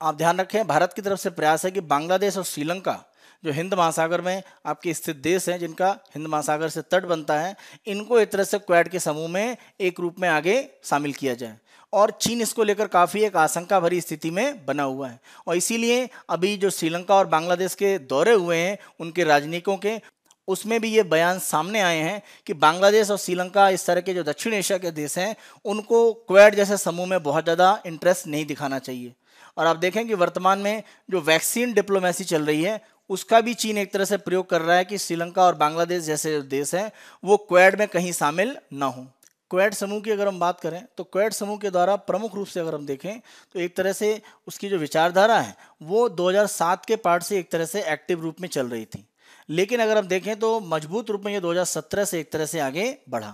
[SPEAKER 1] आप ध्यान रखें भारत की तरफ से प्रयास है कि बांग्लादेश और श्रीलंका जो हिंद महासागर में आपके स्थित देश हैं जिनका हिंद महासागर से तट बनता है इनको एक तरह से क्वैड के समूह में एक रूप में आगे शामिल किया जाए और चीन इसको लेकर काफ़ी एक आशंका भरी स्थिति में बना हुआ है और इसीलिए अभी जो श्रीलंका और बांग्लादेश के दौरे हुए हैं उनके राजनयिकों के उसमें भी ये बयान सामने आए हैं कि बांग्लादेश और श्रीलंका इस तरह के जो दक्षिण एशिया के देश हैं उनको क्वेड जैसे समूह में बहुत ज़्यादा इंटरेस्ट नहीं दिखाना चाहिए और आप देखें कि वर्तमान में जो वैक्सीन डिप्लोमेसी चल रही है उसका भी चीन एक तरह से प्रयोग कर रहा है कि श्रीलंका और बांग्लादेश जैसे जो देश हैं वो क्वेड में कहीं शामिल ना हों क्वेड समूह की अगर हम बात करें तो क्वेड समूह के द्वारा प्रमुख रूप से अगर हम देखें तो एक तरह से उसकी जो विचारधारा है वो 2007 के पार्ट से एक तरह से एक्टिव रूप में चल रही थी लेकिन अगर हम देखें तो मजबूत रूप में ये 2017 से एक तरह से आगे बढ़ा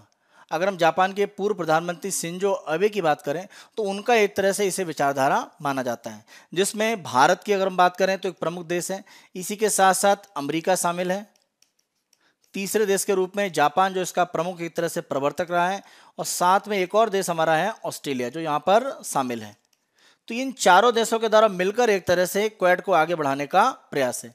[SPEAKER 1] अगर हम जापान के पूर्व प्रधानमंत्री सिंजो अबे की बात करें तो उनका एक तरह से इसे विचारधारा माना जाता है जिसमें भारत की अगर हम बात करें तो एक प्रमुख देश है इसी के साथ साथ अमेरिका शामिल है तीसरे देश के रूप में जापान जो इसका प्रमुख एक तरह से प्रवर्तक रहा है और साथ में एक और देश हमारा है ऑस्ट्रेलिया जो यहाँ पर शामिल है तो इन चारों देशों के द्वारा मिलकर एक तरह से क्वेड को आगे बढ़ाने का प्रयास है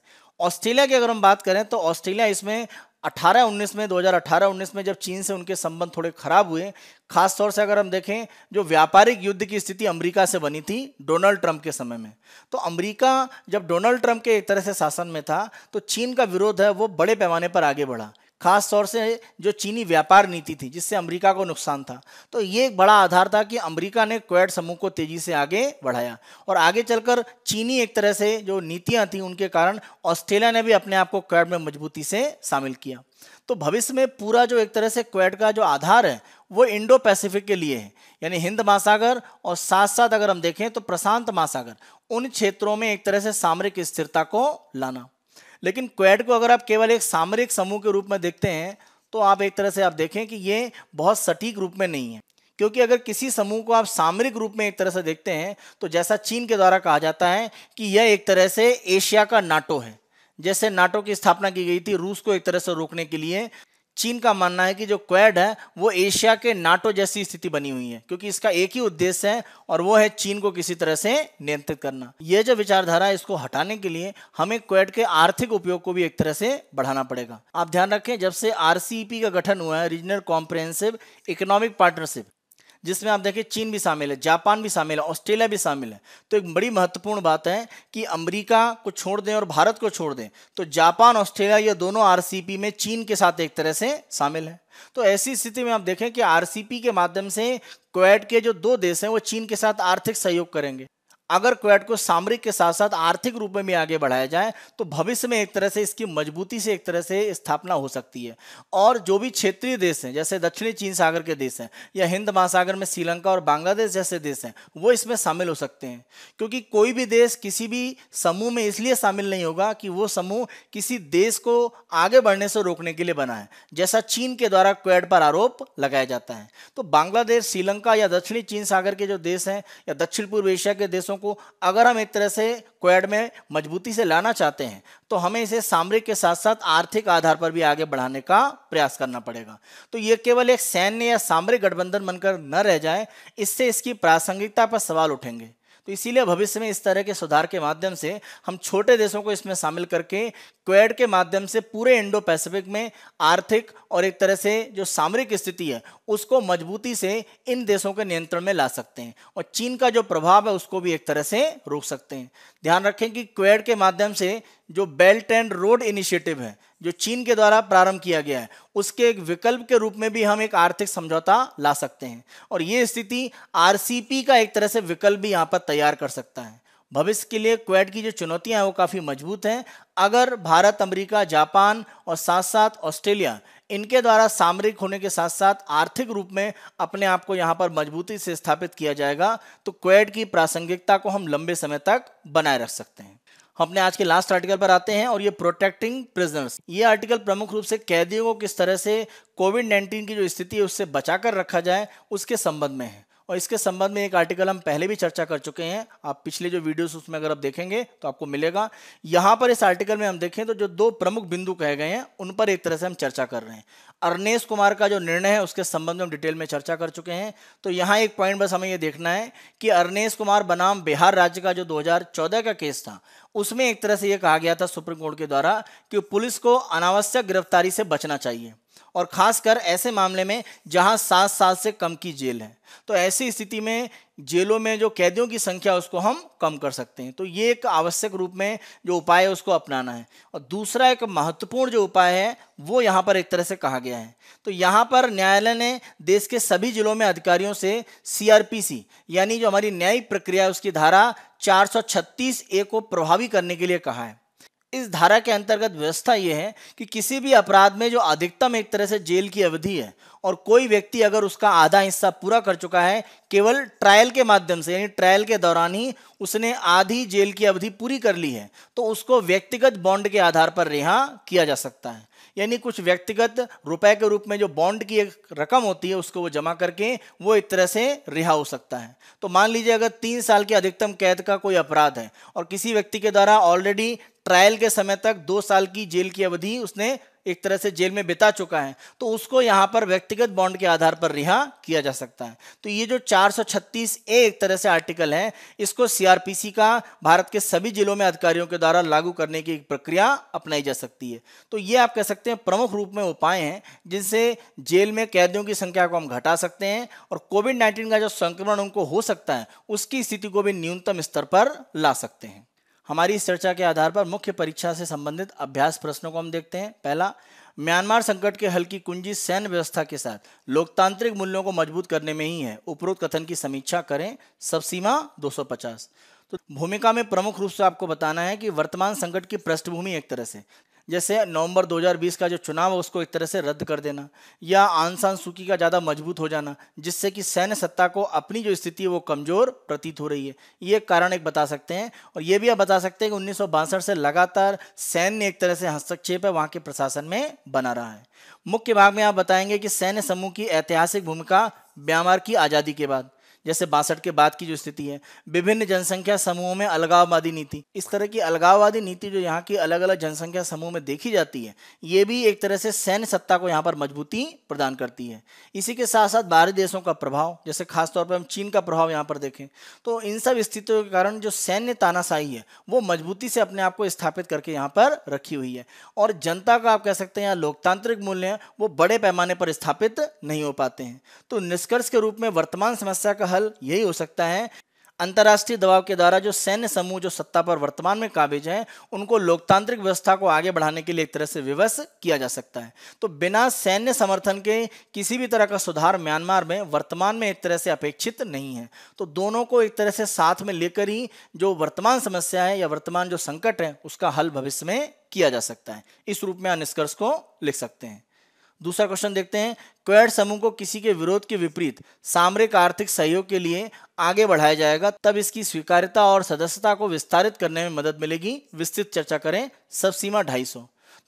[SPEAKER 1] ऑस्ट्रेलिया की अगर हम बात करें तो ऑस्ट्रेलिया इसमें अठारह उन्नीस में 2018-19 में जब चीन से उनके संबंध थोड़े खराब हुए खास तौर से अगर हम देखें जो व्यापारिक युद्ध की स्थिति अमेरिका से बनी थी डोनाल्ड ट्रंप के समय में तो अमेरिका जब डोनाल्ड ट्रंप के एक तरह से शासन में था तो चीन का विरोध है वो बड़े पैमाने पर आगे बढ़ा खास तौर से जो चीनी व्यापार नीति थी जिससे अमेरिका को नुकसान था तो ये एक बड़ा आधार था कि अमेरिका ने क्वेड समूह को तेजी से आगे बढ़ाया और आगे चलकर चीनी एक तरह से जो नीतियाँ थी उनके कारण ऑस्ट्रेलिया ने भी अपने आप को क्वेड में मजबूती से शामिल किया तो भविष्य में पूरा जो एक तरह से क्वेड का जो आधार है वो इंडो पैसिफिक के लिए है यानी हिंद महासागर और साथ साथ अगर हम देखें तो प्रशांत महासागर उन क्षेत्रों में एक तरह से सामरिक स्थिरता को लाना लेकिन क्वेड को अगर आप केवल एक सामरिक समूह के रूप में देखते हैं तो आप एक तरह से आप देखें कि ये बहुत सटीक रूप में नहीं है क्योंकि अगर किसी समूह को आप सामरिक रूप में एक तरह से देखते हैं तो जैसा चीन के द्वारा कहा जाता है कि यह एक तरह से एशिया का नाटो है जैसे नाटो की स्थापना की गई थी रूस को एक तरह से रोकने के लिए चीन का मानना है कि जो क्वेड है वो एशिया के नाटो जैसी स्थिति बनी हुई है क्योंकि इसका एक ही उद्देश्य है और वो है चीन को किसी तरह से नियंत्रित करना ये जो विचारधारा है इसको हटाने के लिए हमें क्वेड के आर्थिक उपयोग को भी एक तरह से बढ़ाना पड़ेगा आप ध्यान रखें जब से आरसीईपी का गठन हुआ है रीजनल कॉम्प्रेहेंसिव इकोनॉमिक पार्टनरशिप जिसमें आप देखें चीन भी शामिल है जापान भी शामिल है ऑस्ट्रेलिया भी शामिल है तो एक बड़ी महत्वपूर्ण बात है कि अमेरिका को छोड़ दें और भारत को छोड़ दें तो जापान ऑस्ट्रेलिया ये दोनों आर में चीन के साथ एक तरह से शामिल है तो ऐसी स्थिति में आप देखें कि आर के माध्यम से क्वैड के जो दो देश हैं वो चीन के साथ आर्थिक सहयोग करेंगे अगर क्वेट को सामरिक के साथ साथ आर्थिक रूप में भी आगे बढ़ाया जाए तो भविष्य में एक तरह से इसकी मजबूती से एक तरह से स्थापना हो सकती है और जो भी क्षेत्रीय देश हैं जैसे दक्षिणी चीन सागर के देश हैं या हिंद महासागर में श्रीलंका और बांग्लादेश जैसे देश हैं वो इसमें शामिल हो सकते हैं क्योंकि कोई भी देश किसी भी समूह में इसलिए शामिल नहीं होगा कि वो समूह किसी देश को आगे बढ़ने से रोकने के लिए बना है जैसा चीन के द्वारा क्वेड पर आरोप लगाया जाता है तो बांग्लादेश श्रीलंका या दक्षिणी चीन सागर के जो देश हैं या दक्षिण पूर्व एशिया के देशों को अगर हम एक तरह से क्वेड में मजबूती से लाना चाहते हैं तो हमें इसे सामरिक के साथ साथ आर्थिक आधार पर भी आगे बढ़ाने का प्रयास करना पड़ेगा तो ये केवल एक सैन्य या सामरिक गठबंधन बनकर न रह जाए इससे इसकी प्रासंगिकता पर सवाल उठेंगे तो इसीलिए भविष्य में इस तरह के सुधार के माध्यम से हम छोटे देशों को इसमें शामिल करके क्वेड के माध्यम से पूरे इंडो पैसिफिक में आर्थिक और एक तरह से जो सामरिक स्थिति है उसको मजबूती से इन देशों के नियंत्रण में ला सकते हैं और चीन का जो प्रभाव है उसको भी एक तरह से रोक सकते हैं ध्यान रखें कि क्वेड के माध्यम से जो बेल्ट एंड रोड इनिशिएटिव है जो चीन के द्वारा प्रारंभ किया गया है उसके एक विकल्प के रूप में भी हम एक आर्थिक समझौता ला सकते हैं और ये स्थिति आरसीपी का एक तरह से विकल्प भी यहाँ पर तैयार कर सकता है भविष्य के लिए क्वेड की जो चुनौतियाँ हैं वो काफ़ी मजबूत हैं अगर भारत अमेरिका जापान और साथ साथ ऑस्ट्रेलिया इनके द्वारा सामरिक होने के साथ साथ आर्थिक रूप में अपने आप को यहाँ पर मजबूती से स्थापित किया जाएगा तो क्वेड की प्रासंगिकता को हम लंबे समय तक बनाए रख सकते हैं अपने आज के लास्ट आर्टिकल पर आते हैं और ये प्रोटेक्टिंग प्रिजनर्स ये आर्टिकल प्रमुख रूप से कैदियों को किस तरह से कोविड नाइन्टीन की जो स्थिति है उससे बचाकर रखा जाए उसके संबंध में है और इसके संबंध में एक आर्टिकल हम पहले भी चर्चा कर चुके हैं आप पिछले जो वीडियोस उसमें अगर आप देखेंगे तो आपको मिलेगा यहां पर इस आर्टिकल में हम देखें तो जो दो प्रमुख बिंदु कहे गए हैं उन पर एक तरह से हम चर्चा कर रहे हैं अरनेश कुमार का जो निर्णय है उसके संबंध में हम डिटेल में चर्चा कर चुके हैं तो यहाँ एक पॉइंट बस हमें ये देखना है कि अरनेश कुमार बनाम बिहार राज्य का जो 2014 का केस था उसमें एक तरह से ये कहा गया था सुप्रीम कोर्ट के द्वारा कि पुलिस को अनावश्यक गिरफ्तारी से बचना चाहिए और ख़ासकर ऐसे मामले में जहां सात साल से कम की जेल है तो ऐसी स्थिति में जेलों में जो कैदियों की संख्या उसको हम कम कर सकते हैं तो ये एक आवश्यक रूप में जो उपाय है उसको अपनाना है और दूसरा एक महत्वपूर्ण जो उपाय है वो यहाँ पर एक तरह से कहा गया है तो यहाँ पर न्यायालय ने देश के सभी जिलों में अधिकारियों से सीआरपीसी यानी जो हमारी न्यायिक प्रक्रिया है उसकी धारा चार ए को प्रभावी करने के लिए कहा है इस धारा के अंतर्गत व्यवस्था यह है कि किसी भी अपराध में जो अधिकतम एक तरह से जेल की अवधि है और कोई व्यक्ति अगर उसका आधा हिस्सा पूरा कर चुका है केवल ट्रायल के माध्यम से यानी ट्रायल के दौरान ही उसने आधी जेल की अवधि पूरी कर ली है तो उसको व्यक्तिगत बॉन्ड के आधार पर रिहा किया जा सकता है यानी कुछ व्यक्तिगत रुपए के रूप में जो बॉन्ड की एक रकम होती है उसको वो जमा करके वो एक तरह से रिहा हो सकता है तो मान लीजिए अगर तीन साल के अधिकतम कैद का कोई अपराध है और किसी व्यक्ति के द्वारा ऑलरेडी ट्रायल के समय तक दो साल की जेल की अवधि उसने एक तरह से जेल में बिता चुका है तो उसको यहाँ पर व्यक्तिगत बॉन्ड के आधार पर रिहा किया जा सकता है तो ये जो 436 ए एक तरह से आर्टिकल है इसको सीआरपीसी का भारत के सभी जिलों में अधिकारियों के द्वारा लागू करने की प्रक्रिया अपनाई जा सकती है तो ये आप कह सकते हैं प्रमुख रूप में उपाय हैं जिनसे जेल में कैदियों की संख्या को हम घटा सकते हैं और कोविड नाइन्टीन का जो संक्रमण उनको हो सकता है उसकी स्थिति को भी न्यूनतम स्तर पर ला सकते हैं हमारी इस चर्चा के आधार पर मुख्य परीक्षा से संबंधित अभ्यास प्रश्नों को हम देखते हैं पहला म्यांमार संकट के हल की कुंजी सैन्य व्यवस्था के साथ लोकतांत्रिक मूल्यों को मजबूत करने में ही है उपरोक्त कथन की समीक्षा करें सब सीमा दो तो भूमिका में प्रमुख रूप से आपको बताना है कि वर्तमान संकट की पृष्ठभूमि एक तरह से जैसे नवंबर 2020 का जो चुनाव है उसको एक तरह से रद्द कर देना या आंसान सुखी का ज़्यादा मजबूत हो जाना जिससे कि सैन्य सत्ता को अपनी जो स्थिति है वो कमज़ोर प्रतीत हो रही है ये कारण एक बता सकते हैं और ये भी आप बता सकते हैं कि उन्नीस से लगातार सैन्य एक तरह से हस्तक्षेप है वहाँ के प्रशासन में बना रहा है मुख्य भाग में आप बताएंगे कि सैन्य समूह की ऐतिहासिक भूमिका म्यांमार की आज़ादी के बाद जैसे बासठ के बाद की जो स्थिति है विभिन्न जनसंख्या समूहों में अलगाववादी नीति इस तरह की अलगाववादी नीति जो यहाँ की अलग अलग जनसंख्या समूह में देखी जाती है ये भी एक तरह से सैन्य सत्ता को यहाँ पर मजबूती प्रदान करती है इसी के साथ साथ बाहरी देशों का प्रभाव जैसे खासतौर पर हम चीन का प्रभाव यहाँ पर देखें तो इन सब स्थितियों के कारण जो सैन्य तानाशाही है वो मजबूती से अपने आप को स्थापित करके यहाँ पर रखी हुई है और जनता का आप कह सकते हैं यहाँ लोकतांत्रिक मूल्य वो बड़े पैमाने पर स्थापित नहीं हो पाते हैं तो निष्कर्ष के रूप में वर्तमान समस्या का हल यही हो सकता है अंतर्राष्ट्रीय दबाव के द्वारा जो सैन्य समूह जो सत्ता पर वर्तमान में काबिज हैं उनको लोकतांत्रिक व्यवस्था को आगे बढ़ाने के लिए एक तरह से विवश किया जा सकता है तो बिना सैन्य समर्थन के किसी भी तरह का सुधार म्यांमार में वर्तमान में एक तरह से अपेक्षित नहीं है तो दोनों को एक तरह से साथ में लेकर ही जो वर्तमान समस्या है या वर्तमान जो संकट है उसका हल भविष्य में किया जा सकता है इस रूप में निष्कर्ष को लिख सकते हैं दूसरा क्वेश्चन देखते हैं क्वेड समूह को किसी के विरोध के विपरीत सामरिक आर्थिक सहयोग के लिए आगे बढ़ाया जाएगा तब इसकी स्वीकार्यता और सदस्यता को विस्तारित करने में मदद मिलेगी विस्तृत चर्चा करें सब सीमा ढाई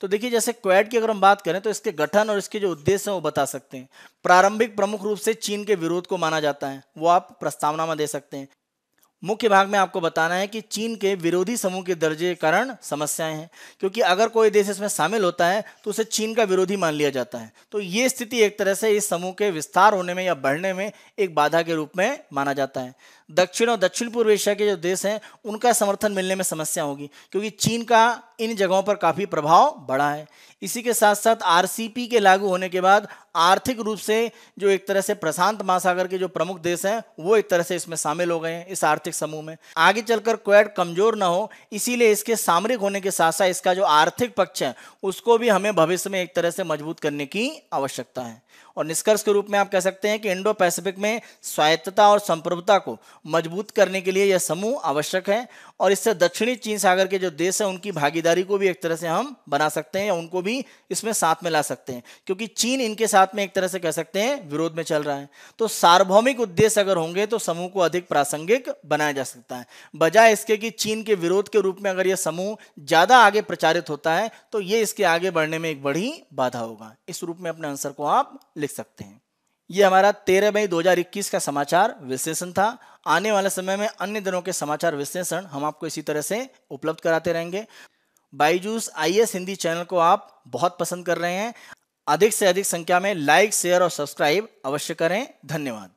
[SPEAKER 1] तो देखिए जैसे क्वेड की अगर हम बात करें तो इसके गठन और इसके जो उद्देश्य हैं वो बता सकते हैं प्रारंभिक प्रमुख रूप से चीन के विरोध को माना जाता है वो आप प्रस्तावना में दे सकते हैं मुख्य भाग में आपको बताना है कि चीन के विरोधी समूह के दर्जे कारण समस्याएं हैं क्योंकि अगर कोई देश इसमें शामिल होता है तो उसे चीन का विरोधी मान लिया जाता है तो ये स्थिति एक तरह से इस समूह के विस्तार होने में या बढ़ने में एक बाधा के रूप में माना जाता है दक्षिण और दक्षिण पूर्व एशिया के जो देश हैं उनका समर्थन मिलने में समस्या होगी क्योंकि चीन का इन जगहों पर काफ़ी प्रभाव बढ़ा है इसी के साथ साथ आरसीपी के लागू होने के बाद आर्थिक रूप से जो एक तरह से प्रशांत महासागर के जो प्रमुख देश हैं वो एक तरह से इसमें शामिल हो गए हैं इस आर्थिक समूह में आगे चलकर क्वेड कमजोर ना हो इसीलिए इसके सामरिक होने के साथ साथ इसका जो आर्थिक पक्ष है उसको भी हमें भविष्य में एक तरह से मजबूत करने की आवश्यकता है और निष्कर्ष के रूप में आप कह सकते हैं कि इंडो पैसिफिक में स्वायत्तता और संप्रभुता को मजबूत करने के लिए यह समूह आवश्यक है और इससे दक्षिणी चीन सागर के जो देश हैं उनकी भागीदारी को भी एक तरह से हम बना सकते हैं या उनको भी इसमें साथ में ला सकते हैं क्योंकि चीन इनके साथ में एक तरह से कह सकते हैं विरोध में चल रहा है तो सार्वभौमिक उद्देश्य अगर होंगे तो समूह को अधिक प्रासंगिक बनाया जा सकता है बजाय इसके कि चीन के विरोध के रूप में अगर यह समूह ज़्यादा आगे प्रचारित होता है तो ये इसके आगे बढ़ने में एक बड़ी बाधा होगा इस रूप में अपने आंसर को आप ले लिख सकते हैं ये हमारा तेरह मई 2021 का समाचार विश्लेषण था आने वाले समय में अन्य दिनों के समाचार विश्लेषण हम आपको इसी तरह से उपलब्ध कराते रहेंगे बाईजूस आई हिंदी चैनल को आप बहुत पसंद कर रहे हैं अधिक से अधिक संख्या में लाइक शेयर और सब्सक्राइब अवश्य करें धन्यवाद